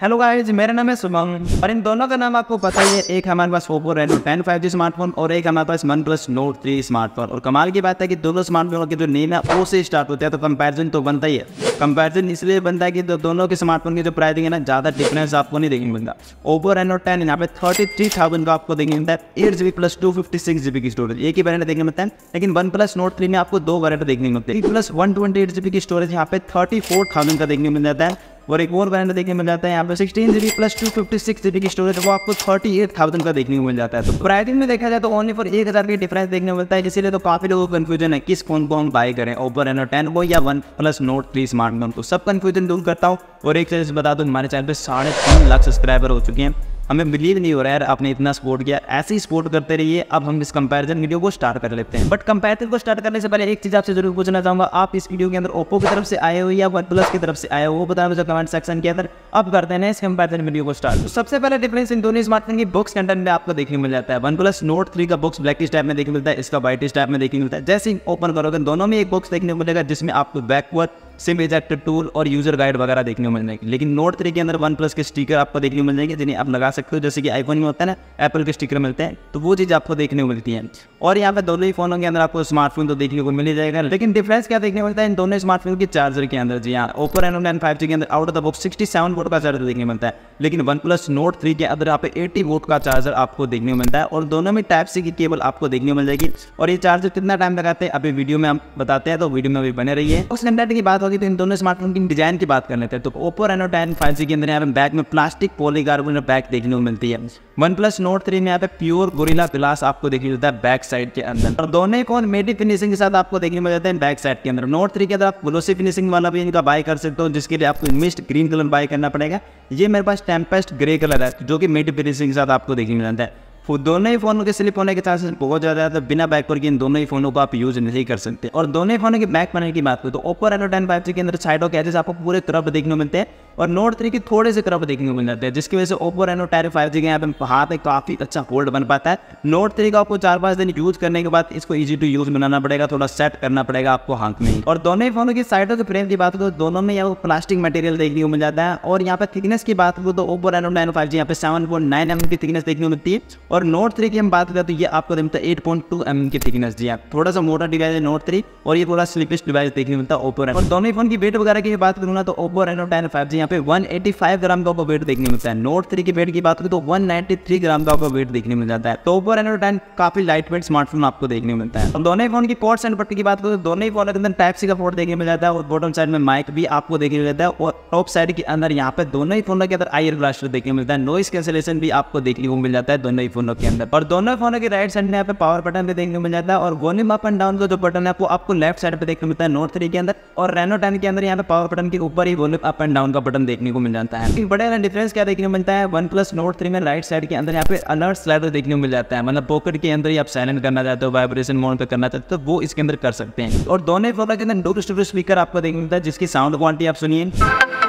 Hello guys मेरा नाम है सुमंग और इन दोनों का नाम आपको पता ही है एक हमारे पास Oppo Reno ten five G smartphone और एक हमारे पास OnePlus note three smartphone और कमाल की बात है कि दोनों स्मार्टफोन की जो नेम है वो से स्टार्ट होता है तो कंपैरिजन तो बनता ही है कंपैरिजन इसलिए बनता है कि दो दोनों के स्मार्टफोन की जो प्राइसिंग है ना ज़्यादा डिफरेंस आपको नहीं देखने मिलता ओप्पो रेनो टेन यहाँ पे थर्टी थ्री थाउजेंड का आपको देखने मिलता है eight G B plus two fifty six GB की स्टोरेज एक ही वेरेंट देखने मिलता है लेकिन वन प्लस नोट थ्री में आपको दो वेरेंट देखने को मिलते हैं plus one twenty eight G B की स्टोरेज यहाँ पे थर्टी फोर थाउजेंड का देखने मिल जाता है और एक और ब्रांड देखने मिल जाता है यहाँ पे sixteen GB plus two fifty six GB की स्टोरेज वो आपको थर्टी एट थाउजेंड का देखने को मिल जाता है तो प्राइसिंग में देखा जाए तो ओनली फॉर एक हज़ार की डिफरेंस देखने को मिलता है इसीलिए तो काफ़ी लोगों को कन्फ्यूजन है किस फोन को हम बाय करें ओपो रेनो टेन वो या OnePlus note three smartphone को सब कन्फ्यूजन दूर करता हूँ और एक चीज़ बता दूँ हमारे चैनल पर साढ़े तीन लाख सब्सक्राइबर हो चुके हैं हमें बिलीव नहीं हो रहा यार आपने इतना सपोर्ट किया ऐसे ही सपोर्ट करते रहिए अब हम इस कंपैरिजन वीडियो को स्टार्ट कर लेते हैं बट कंपैरिजन को स्टार्ट करने से पहले एक चीज़ आपसे जरूर पूछना चाहूंगा आप इस वीडियो के अंदर ओप्पो की तरफ से आए हो या वन प्लस की तरफ से आए हो वो बताना मुझे कमेंट सेक्शन के अंदर अब करते हैं इस कंपेरिजन वीडियो को स्टार्ट तो सबसे पहले डिफरेंस इन दोनों स्मार्टफोन की बुक्स कंटेंट में आपको देखने मिल जाता है वन प्लस नोट थ्री का बुक्स ब्लैक टाइप में देखने मिलता है इसका व्हाइट टाइप में देखने मिलता है जैसे ही ओपन करोगे दोनों में एक बुक्स देखने को मिलेगा जिसमें आपको बैकवर्ड सिम इजेक्ट टूल और यूजर गाइड वगैरह देखने को मिल जाएंगे लेकिन नोट थ्री के अंदर वन प्लस के स्टिकर आपको देखने को मिल जाएंगे जिन्हें आप लगा सकते हो जैसे कि आईफोन में होता है ना एप्पल के स्टिकर मिलते हैं तो वो चीज़ आपको देखने को मिलती है और यहाँ पे दोनों ही फोनों के अंदर आपको स्मार्टफोन तो देखने को मिल जाएगा लेकिन डिफ्रेंस क्या देखने को मिलता है इन दोनों स्मार्टफोन के चार्जर के अंदर जी हाँ ओपर एनो नाइन फाइव जी के अंदर out of the box sixty seven watt का चार्जर देखने को मिलता है लेकिन वन प्लस नोट थ्री के अंदर यहाँ पे एटी वोट का चार्जर आपको देखने को मिलता है और दोनों में टाइप सी की केबल आपको देखने को मिल जाएगी और ये चार्जर कितना टाइम लगाते हैं अभी वीडियो में हम बताते हैं तो वीडियो में अभी बने रही है उस कंटेंट की बात होगी तो इन दोनों स्मार्टफोन की डिजाइन की बात कर लेते हैं तो Oppo Reno ten five G के अंदर यहाँ पे बैक में प्लास्टिक पॉलीकार्बोनेट बैक देखने को मिलती है वन प्लस नोट थ्री में यहाँ पे प्योर गोरिला ग्लास आपको देखने मिलता है बैक साइड के अंदर और दोनों एक मेडी फिनिशिंग के साथ आपको देखने मिल जाता है बैक साइड के अंदर नोट थ्री के अंदर आप ग्लोसी फिनिशिंग वाला भी इनका बाय कर सकते हो जिसके लिए आपको मिस्ट ग्रीन कलर बाय करना पड़ेगा ये मेरे पास टेम्पेस्ट ग्रे कलर है जो कि मेडी फिनिशिंग के साथ आपको देखने मिलता है वो दोनों ही फ़ोनों के स्लिप होने के चांसेस बहुत ज़्यादा है तो बिना बैक पर इन दोनों ही फ़ोनों को आप यूज़ नहीं कर सकते और दोनों ही फ़ोनों के बैक पने की बात करें तो ओप्पो रेनो टेन फाइव के अंदर साइड ऑफ आपको पूरे क्रब देखने को मिलते हैं और नोट थ्री के थोड़े से क्रब देखने को मिल जाते हैं जिसकी वजह से Oppo Reno ten five G के यहाँ पे हाथ में काफ़ी अच्छा होल्ड बन पाता है नोट थ्री का आपको चार पाँच दिन यूज़ करने के बाद इसको ईजी टू यूज़ बनाना पड़ेगा थोड़ा सेट करना पड़ेगा आपको हाथ में और दोनों ही फ़ोनों की साइडों के फ्रेम की बात करो तो दोनों में यहाँ प्लास्टिक मटेरियल देखने को मिल जाता है और यहाँ पर थिकनेस की बात करो तो Oppo Reno nine five G यहाँ पे सेवन पॉइंट नाइन एम की थिकनेस देखने को मिलती है और नोट थ्री की हम बात करें तो ये आपको मिलता है एट पॉइंट टू एम की थिकनेस जी हाँ, थोड़ा सा मोटा डिवाइस है नोट थ्री और ये थोड़ा स्लिपिश डिवाइस देखने मिलता है ओपो और दोनों फोन की वेट वगैरह की बात करूँगा तो Oppo Reno ten five G यहाँ पे वन एटी फाइव ग्राम का वेट देखने मिलता है नोट थ्री की वेट की बात करें तो वन नाइन्टी थ्री ग्राम का आपको वेट देखने तो मिल जाता है तो ओपो रेनो टेन काफी लाइट वेट स्मार्टफोन आपको देखने मिलता है और दोनों फोन की पोर्ट्स एंड पट्टी की बात करें तो दोनों ही फोन के अंदर टाइप सी का फोर्ट देखने मिल जाता है और बॉटम साइड में माइक भी आपको देखने मिल जाता है और टॉप साइड के अंदर यहाँ पे दोनों ही फोन के अंदर आयर ब्लास्टर देखने मिलता है नॉइस कैंसिलेशन भी आपको देखने को मिल जाता है दोनों ही फोन फोनों के अंदर और दोनों फोनों के राइट साइड में यहाँ पे पावर बटन भी देखने को मिल जाता है और वॉल्यूम अप एंड डाउन का जो बटन है वो आपको लेफ्ट साइड पे देखने को मिलता है नोट थ्री के अंदर और रेनो टेन के अंदर यहाँ पे पावर बटन के ऊपर ही वॉल्यूम अप एंड डाउन का बटन देखने को मिल जाता है एक बड़ा डिफरेंस क्या देखने को मिलता है वन प्लस नोट थ्री में राइट साइड के अंदर यहाँ पे अलर्ट स्लाइडर देखने को मिल जाता है मतलब पॉकेट के अंदर ही आप साइलेंट करना चाहते हो वाइब्रेशन मोड पर करना चाहते हो तो वो इसके अंदर कर सकते हैं और दोनों फोनों के अंदर डोर स्टोर स्पीकर आपको देखने को मिलता है जिसकी साउंड क्वालिटी आप सुनिए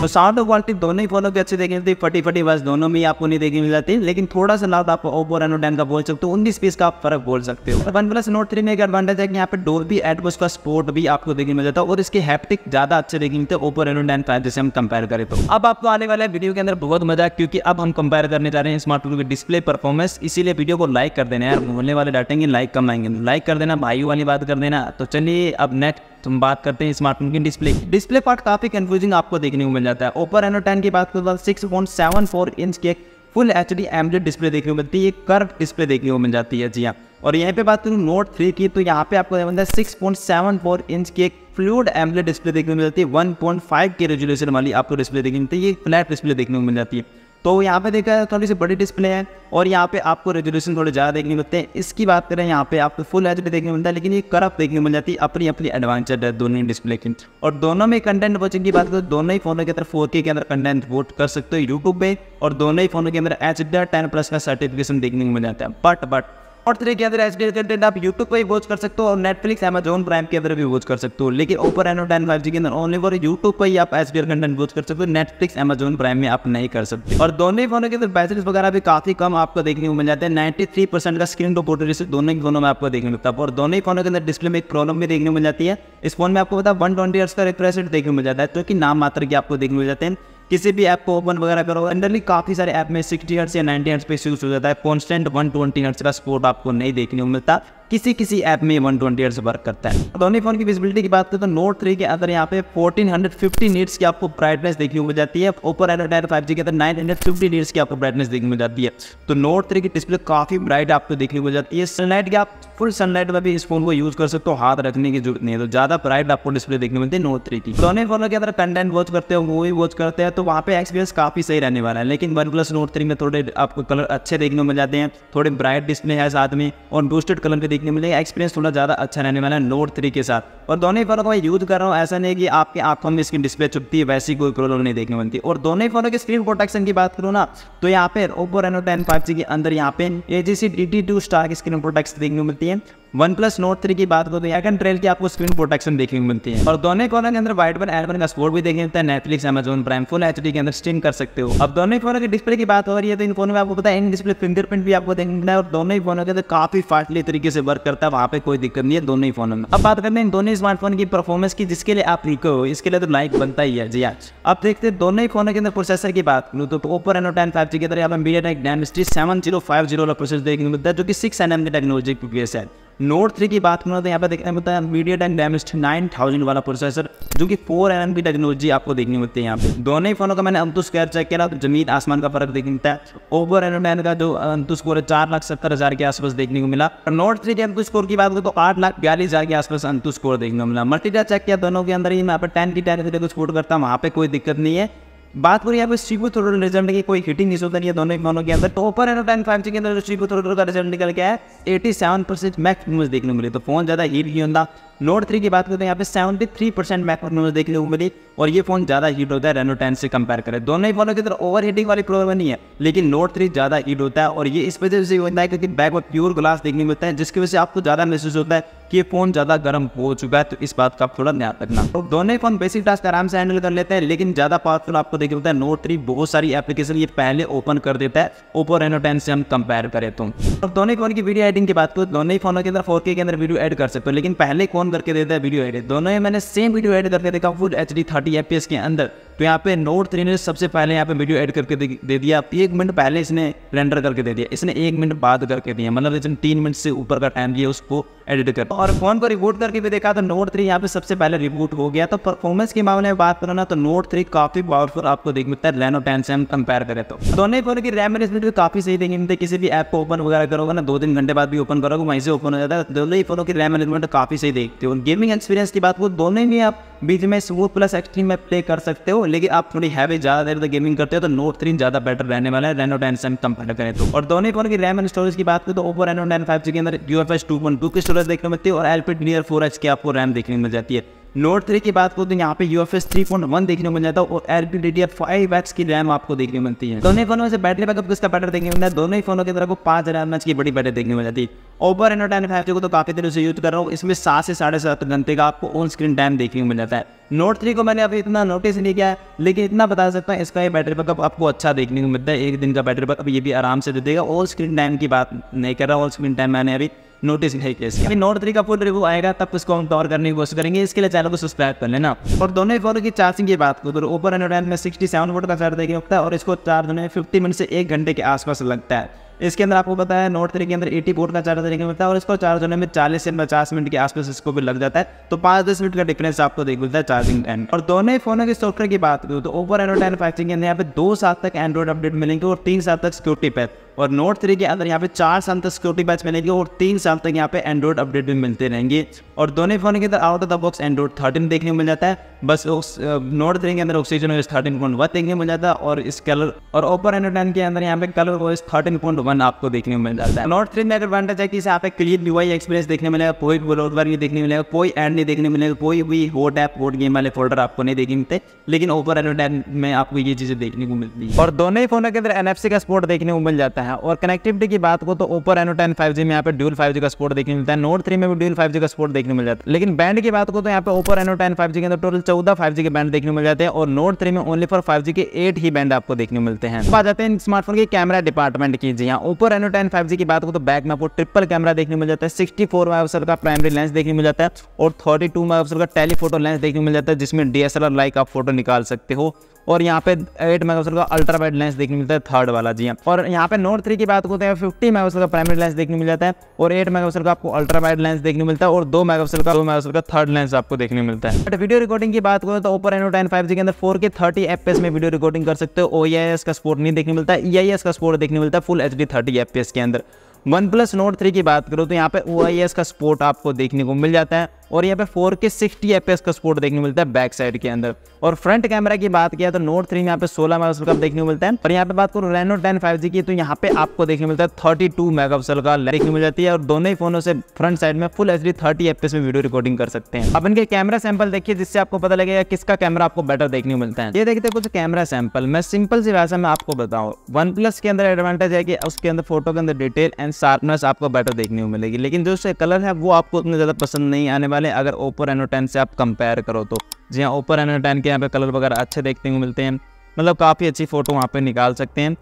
तो साउंड क्वालिटी दोनों ही फॉलो की अच्छी देखी मिलती तो फटी फटी बस दोनों में आपको नहीं देखी मिल जाती लेकिन थोड़ा सा लाभ आप ओपो रेनो टेन का बोल सकते हो उन्नीस पीस का आप फर्क बोल सकते हो वन प्लस नोट थ्री में एक एडवांटेज है कि यहाँ पे डोर भी एटमोस का स्पोर्ट भी आपको देखने मिल जाता है और इसके हैप्टिक ज्यादा अच्छे देखने मिलते हैं ओपो रेनो टेन फाइव जैसे हम कंपेयर करें तो अब आपको आने वाले वीडियो के अंदर बहुत मजा आया क्योंकि अब हम कंपेयर करने जा रहे हैं स्मार्टफोन की डिस्प्ले परफॉर्मेंस इसीलिए वीडियो को लाइक कर देना यार बोलने वाले डाटेंगे लाइक कम आएंगे लाइक कर देना भाई वाली बात कर देना तो चलिए अब नेक्स्ट हम बात करते हैं स्मार्टफोन की डिस्प्ले की डिस्प्ले पार्ट काफ़ी कंफ्यूजिंग आपको देखने को मिल जाता है ओपर एनो टेन की बात करता six point seven four inch की एक फुल एच डी एमजेड डिस्प्ले देखने को मिलती है कर्व डिस्प्ले देखने को मिल जाती है जी हाँ और यहाँ पे बात करूँ नोट थ्री की तो यहाँ पे आपको मिलता है six point seven four inch की एक फ्लूड एमलेट डिस्प्ले देखने को मिलती है one point five K resolution वाली आपको डिस्प्ले देखने मिलती है ये फ्लैट डिस्प्ले देखने को मिल जाती है तो यहाँ पे देखा है तो थोड़ी सी बड़ी डिस्प्ले है और यहाँ पे आपको रेजोल्यूशन थोड़े ज़्यादा देखने मिलते हैं इसकी बात करें यहाँ पे आपको फुल एच देखने मिलता है लेकिन ये करप देखने मिल जाती है अपनी अपनी एडवांचर है दोनों डिस्प्ले की और दोनों में कंटेंट वॉचिंग की बात करें तो दोनों ही फोनों के अंदर फोर के अंदर कंटेंट वोट कर सकते हो यूट्यूब पर और दोनों ही फोनों के अंदर एच टेन प्लस का सर्टिफिकेशन देखने को मिल जाता है बट बट और तरीके के अंदर एच कंटेंट आप यूट्यूब पर वॉच कर सकते हो और नेटफ्लिक्स अमेजोन प्राइम के अंदर भी वॉच कर सकते हो लेकिन ओपर एनो टेन फाइव जी के अंदर ओनली फॉर यूट्यूब पर ही आप एच कंटेंट वॉच कर सकते हो नेटफ्लिक्स अमेजोन प्राइम में आप नहीं कर सकते और दोनों ही फोनों के अंदर बैटरीज वगैरह भी काफी कम आपको देखने को मिल जाते हैं नाइन्टी का स्क्रीन टू पोर्ट दोनों ही फोनों में आपको देखने मिलता है और दोनों ही फोनों के अंदर डिस्प्ले में एक प्रॉब्लम भी देखने को मिल जाती है इस फोन में आपको पता है वन ट्वेंटी का रिफ्रेश देखने को मिल जाता है जो कि नाम मात्र की आपको देखने मिल जाते हैं किसी भी ऐप को ओपन वगैरह करो जनरली काफ़ी सारे ऐप में सिक्सटी हर्ट्स या नाइनटी हर्ट्स पे यूज़ हो जाता है कॉन्स्टेंट वन ट्वेंटी हर्ट्स का स्पोर्ट आपको नहीं देखने को मिलता किसी किसी ऐप में वन ट्वेंटी वर्क करता है दोनों फोन की विजिबिलिटी की बात करें तो नोट थ्री के अंदर यहाँ पे फोर्टीन हंड्रेड फिफ्टी नीट्स की आपको ब्राइटनेस देखने मिल जाती है ओपर एंड फाइव जी के अंदर नाइन हंड्रेड फिफ्टी नीट्स की आपको ब्राइटनेस देखने मिल जाती है तो नोट थ्री की डिस्प्ले काफी ब्राइट आपको देखने मिल जाती है सनलाइट की आप फुल सनलाइट में भी इस फोन को यूज कर सकते हो हाथ रखने की जरूरत नहीं है तो ज्यादा ब्राइट आपको डिस्प्ले देखने को मिलती है नोट थ्री की दोनों तो फोन के अंदर कंटेंट वॉच करते हो मूवी वॉच करते हैं तो वहाँ पे एक्सपीरियंस काफी सही रहने वाला है लेकिन वन प्लस नोट थ्री में थोड़े आपको कलर अच्छे देखने को मिल जाते हैं थोड़े ब्राइट डिस्प्ले है साथ में और बूस्टेड कलर भी देखने मिलेगा एक्सपीरियंस थोड़ा ज़्यादा अच्छा रहने वाला है नोट थ्री के साथ और दोनों ही फोनों को मैं यूज़ कर रहा हूँ ऐसा नहीं कि आपके आंखों में स्क्रीन डिस्प्ले चुपती है वैसी कोई प्रॉब्लम नहीं देखने मिलती और दोनों ही फोनों की स्क्रीन प्रोटेक्शन की बात करूँ ना तो यहाँ पर Oppo Reno ten five G के अंदर यहाँ पे A G C D T two star की स्क्रीन प्रोटेक्शन देखने मिलती है वन प्लस नोट थ्री की बात करो तो ट्रेल की आपको स्क्रीन प्रोटेक्शन देखने को मिलती है और दोनों कॉलर के अंदर व्हाइट बन एलबन का स्पोर्ट भी देखने मिलता है Netflix Amazon Prime full H के अंदर स्ट्रीम तो कर सकते हो अब दोनों फोन की डिस्प्ले की बात हो रही है तो इन फोन में आपको पता है इन डिस्प्ले फिंगरप्रिंट भी आपको देखने मिलता है और दोनों ही फोनों के अंदर काफी फास्टली तरीके से वर्क करता है वहाँ पे कोई दिक्कत नहीं है दोनों ही फोनों में अब बात करते हैं दोनों स्मार्टफोन की परफॉर्मेंस की जिसके लिए आप रिको हो इसके लिए तो लाइक बनता ही है जी आज अब देखते हैं दोनों ही फोनों के अंदर प्रोसेसर की बात करूँ तो Oppo Reno ten five G के अंदर यहाँ पर MediaTek seven zero five zero process देखने मिलता है जो कि सिक्स एन एम की टेक्नोलॉजी बेस है नोट थ्री की बात करें तो यहाँ पे देखने मिलता है MediaTek Dimensity nine thousand वाला प्रोसेसर जो कि फोर एन की टेक्नोलॉजी आपको देखने मिलती है यहाँ पे दोनों ही फोनों का मैंने अंतु स्क्वायर चेक किया तो जमीन आसमान का फर्क देखने मिलता है ओवर एन का जो अंतु स्कोर है चार लाख सत्तर हज़ार के आसपास देखने को मिला और नोट थ्री के अंतु स्कोर की बात करें तो आठ लाख बयालीस हज़ार के आसपास अंतु स्कोर देखने को मिला मल्टीटा चेक किया दोनों के अंदर ही मैं टेन की टेन कुछ फोट करता हूँ वहाँ पे कोई दिक्कत नहीं है बात करिए यहाँ पे सीबू थोड़ा रिजल्ट की कोई हिटिंग इशू नहीं है दोनों इमानों के अंदर टॉपर एंड टाइम फाइव जी के अंदर सीबू थ्रोडल का रिजल्ट निकल गया है एटी सेवन परसेंट मैक्स न्यूज देखने को मिली तो फोन ज़्यादा हीट नहीं होता नोट थ्री की बात करते हैं यहाँ पे seventy three percent max performance देखने को मिली और ये फोन ज़्यादा हीट होता है रेनो टेन से कंपेयर करें दोनों ही फोनों की तरह ओवर हीटिंग वाली प्रॉब्लम नहीं है लेकिन नोट थ्री ज़्यादा हीट होता है और ये इस वजह से होता है क्योंकि बैक में प्योर ग्लास देखने को मिलता है जिसकी वजह से आपको ज़्यादा महसूस होता है कि ये फोन ज़्यादा गर्म हो चुका है तो इस बात का आप थोड़ा ध्यान रखना तो दोनों ही फोन बेसिक टास्क आराम से हैंडल कर लेते हैं लेकिन ज़्यादा पावरफुल आपको देखने मिलता है नोट थ्री बहुत सारी एप्लीकेशन ये पहले ओपन कर देता है ओपो रेनो टेन से हम कंपेयर करें तो दोनों ही फोन की वीडियो एडिंग की बात करो दोनों ही फोनों के अंदर फोर के अंदर वीडियो एड कर सकते हो लेकिन पहले कौन कम करके देता है वीडियो एडिट दोनों ही मैंने सेम वीडियो एडिट करके देखा full H D thirty F के अंदर तो यहाँ पे नोट थ्री ने सबसे पहले यहाँ पे वीडियो एड करके दे दिया एक मिनट पहले इसने रेंडर करके दे दिया इसने एक मिनट बाद करके दिया मतलब इसने तीन मिनट से ऊपर का टाइम दिया उसको एडिट करता और फ़ोन को रिबूट करके भी देखा तो नोट थ्री यहाँ पे सबसे पहले रिबूट हो गया तो परफॉर्मेंस के मामले में बात करो ना तो नोट थ्री काफ़ी पावरफुल आपको देख मिलता है रेनो टेन से हम कंपेयर करें तो दोनों फोन की रैम मैनेजमेंट भी काफ़ी सही देखें किसी भी ऐप को ओपन वगैरह करोगे ना दो तीन घंटे बाद भी ओपन करोगे वहीं से ओपन हो जाता है दोनों ही फोनों की रैम मैनेजमेंट काफ़ी सही देखते हो गेमिंग एक्सपीरियंस की बात को दोनों ही आप बीच में स्मूथ प्लस एक्सट्रीम में प्ले कर सकते हो लेकिन आप थोड़ी हैवी ज़्यादा देर तक गेमिंग करते हो तो नोट थ्री ज़्यादा बेटर रहने वाला है रेनो टेन सेम कंपेयर करें तो और दोनों फोन की रैम एंड स्टोरेज की बात करें तो Oppo Reno ten five G के अंदर U F S two point two की स्टोरेज देखने मिलती है और एल नियर फोर एच की आपको रैम देखने मिल जाती है नोट थ्री की बात करूँ तो यहाँ पे U F S three point one देखने को मिल जाता है और L P D D five X की रैम आपको देखने मिलती है दोनों फोनों से बैटरी बैकअप किसका बैटर देखने मिलता है दोनों ही फोनों की तरफ को पाँच हज़ार एम की बड़ी बैटरी देखने मिल जाती है ओवर एंड टाइम फाइव को तो काफ़ी देर से यूज कर रहा हूँ इसमें सात से साढ़े सात घंटे का आपको ऑन स्क्रीन टाइम देखने को मिल जाता है नोट थ्री को मैंने अभी इतना नोटिस नहीं किया है लेकिन इतना बता सकता हूँ इसका ये बैटरी बैकअप आपको अच्छा देखने को मिलता है एक दिन का बैटरी बैकअप ये भी आराम से दे देगा ऑल स्क्रीन टाइम की बात नहीं कर रहा ऑल स्क्रीन टाइम मैंने अभी नोटिस नहीं केस अभी थ्री का फुल रिव्यू आएगा तब उसको हम कवर करने की कोशिश करेंगे इसके लिए चैनल को सब्सक्राइब कर लेना और दोनों फोन की चार्जिंग की बात करूँ तो ओपर एंड्रॉइड में सिक्सटी सेवन वोट का चार्ज देखिए होता है और इसको चार्ज होने में फिफ्टी मिनट से एक घंटे के आसपास लगता है इसके अंदर आपको पता है नोट थ्री के अंदर एटी वोट का चार्ज देखने मिलता है और इसको चार्ज होने में चालीस से पचास मिनट के आसपास इसको भी लग जाता है तो पाँच दस मिनट का डिफरेंस आपको देख मिलता है चार्जिंग टाइम और दोनों ही फोनों के सॉफ्टवेयर की बात करूँ तो ओपर एंड्रॉइड एंड फाइव के अंदर यहाँ पे दो साल तक एंड्रॉइड अपडेट मिलेंगे और तीन साल तक सिक्योरिटी पैथ और नोट थ्री के अंदर यहाँ पे चार साल तक सिक्योरिटी बैच मिलेगी और तीन साल तक यहाँ पे एंड्रॉइड अपडेट भी मिलते रहेंगे और दोनों फोन के अंदर out of the box Android thirteen देखने को मिल जाता है बस उस नोट थ्री के अंदर OxygenOS thirteen point one देखने को मिल जाता है और इस कलर और ओपर एंड्रॉइड टेन के अंदर यहाँ पे ColorOS thirteen point one आपको देखने को मिल जाता है नोट थ्री में एडवांटेज है कि यहाँ पे क्लीन यूआई एक्सपीरियंस देखने मिलेगा कोई ब्लॉगवर नहीं देखने मिलेगा कोई एड नहीं देखने मिलेगा कोई भी वोट ऐप वोट गेम वाले फोल्डर आपको नहीं देखने मिलते लेकिन ओपर एंड्रॉइड में आपको ये चीज़ें देखने को मिलती है और दोनों ही फोनों के अंदर एनएफसी का सपोर्ट देखने को मिल जाता है है और कनेक्टिविटी की बात को तो ओपर एनो टेन फाइव जी में यहाँ पे ड्यूल फाइव जी का सपोर्ट देखने मिलता है नोट थ्री में भी ड्यूल फाइव जी का सपोर्ट देखने मिल जाता है लेकिन बैंड की बात को तो यहाँ पे ओपर एनो टेन फाइव जी के अंदर टोटल चौदह फाइव जी के बैंड देखने मिल जाते हैं और नोट थ्री में ओनली फॉर फाइव जी के एट ही बैंड आपको देखने मिलते हैं आ जाते हैं स्मार्टफोन के कैमरा डिपार्टमेंट की जी यहाँ ओपर एनो टेन फाइव जी की बात को तो बैक में आपको ट्रिपल कैमरा देखने मिल जाता है सिक्सटी फोर मेगापिक्सल का प्राइमरी लेंस देखने मिल जाता है और थर्टी टू माइवसर का टेलीफोटो लेंस देखने मिल जाता है जिसमें डीएसएलआर लाइक आप फोटो निकाल सकते हो और यहाँ पे एट मेगा का अल्ट्रा वाइड लेंस देखने मिलता है थर्ड वाला जी हाँ। और यहाँ पे नोट थ्री की बात करते हैं फिफ्टी मेगा का प्राइमरी लेंस देखने मिल जाता है और एट मेगा का आपको अल्ट्रा वाइड लेंस देखने मिलता है और दो मेगा का दो मेगा का थर्ड लेंस आपको देखने मिलता है बट वीडियो रिकॉर्डिंग की बात करें तो ओपर एनो टेन फाइव जी के अंदर फोर के थर्टी एफ में वीडियो रिकॉर्डिंग कर सकते हो ओ e का स्पोर्ट नहीं देखने मिलता है ई e का स्पोर्ट देखने मिलता है full H D thirty F के अंदर वन प्लस नोट थ्री की बात करो तो यहाँ पे ओ e का स्पोर्ट आपको देखने को मिल जाता है और यहाँ पे फोर के सिक्सटी एफ का स्पोर्ट देखने को मिलता है बैक साइड के अंदर और फ्रंट कैमरा की बात किया तो नोट थ्री में यहाँ पे सोलह मेगा का देखने को मिलता है और यहाँ पे बात करूँ रेनो टेन फाइव जी की तो यहाँ पे आपको देखने मिलता है थर्टी टू मेगा का देखने मिल जाती है और दोनों ही फोनों से फ्रंट साइड में full H D thirty F में वीडियो रिकॉर्डिंग कर सकते हैं अब इनके कैमरा सैंपल देखिए जिससे आपको पता लगेगा किसका कैमरा आपको बेटर देखने को मिलता है ये देखते तो कुछ कैमरा सैंपल मैं सिंपल सी वैसा में आपको बताऊँ वन प्लस के अंदर एडवांटेज है कि उसके अंदर फोटो के अंदर डिटेल एंड शार्पनेस आपको बेटर देखने को मिलेगी लेकिन जो उससे कलर है वो आपको उतना ज्यादा पसंद नहीं आने वाले वाले अगर ओप्पो रेनो टेन से आप कंपेयर करो तो जी हाँ ओप्पो रेनो टेन के यहाँ पे कलर वगैरह अच्छे देखने को मिलते हैं मतलब काफ़ी अच्छी फ़ोटो वहाँ पे निकाल सकते हैं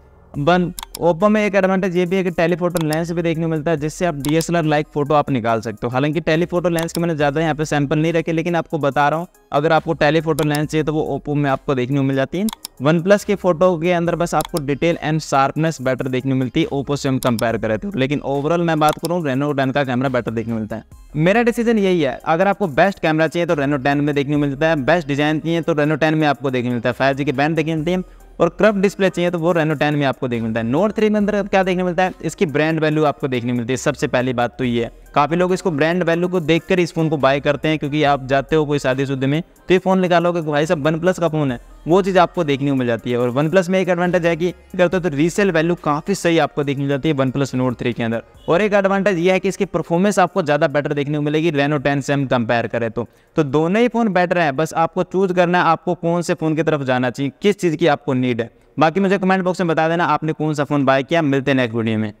बन ओप्पो में एक एडवांटेज ये भी है कि टेलीफोटो लेंस भी देखने को मिलता है जिससे आप डी लाइक फ़ोटो आप निकाल सकते हो हालांकि टेलीफोटो लेंस के मैंने ज़्यादा यहाँ पे सैंपल नहीं रखे लेकिन आपको बता रहा हूँ अगर आपको टेलीफोटो लेंस चाहिए तो वो ओप्पो में आपको देखने को मिल जाती है वन प्लस के फोटो के अंदर बस आपको डिटेल एंड शार्पनेस बेटर देखने मिलती है ओप्पो से हम कंपेयर करें तो लेकिन ओवरऑल मैं बात करूँ रेनो टेन का कैमरा बेटर देखने मिलता है मेरा डिसीजन यही है अगर आपको बेस्ट कैमरा चाहिए तो रेनो टेन में देखने मिलता है बेस्ट डिजाइन चाहिए तो रेनो टेन में आपको देखने मिलता है फाइव के बैंड देखने मिलती है और क्रप डिस्प्ले चाहिए तो वो रेनो टेन में आपको देखने मिलता है नोट थ्री में अंदर क्या देखने मिलता है इसकी ब्रांड वैल्यू आपको देखने मिलती है सबसे पहली बात तो ये है काफ़ी लोग इसको ब्रांड वैल्यू को देखकर इस फोन को बाय करते हैं क्योंकि आप जाते हो कोई शादी शुद्ध में तो ये फ़ोन निकालोगे भाई साहब वन प्लस का फ़ोन है वो चीज़ आपको देखने को मिल जाती है और वन प्लस में एक एडवांटेज है कि करते हो तो रीसेल वैल्यू काफ़ी सही आपको देखने को जाती है वन प्लस नोट थ्री के अंदर और एक एडवांटेज ये है कि इसकी परफॉर्मेंस आपको ज़्यादा बेटर देखने को मिलेगी रेनो टेन से हम कंपेयर करें तो तो दोनों ही फ़ोन बेटर हैं बस आपको चूज करना है आपको कौन से फ़ोन की तरफ जाना चाहिए किस चीज़ की आपको नीड है बाकी मुझे कमेंट बॉक्स में बता देना आपने कौन सा फ़ोन बाय किया मिलते हैं नेक्स्ट वीडियो में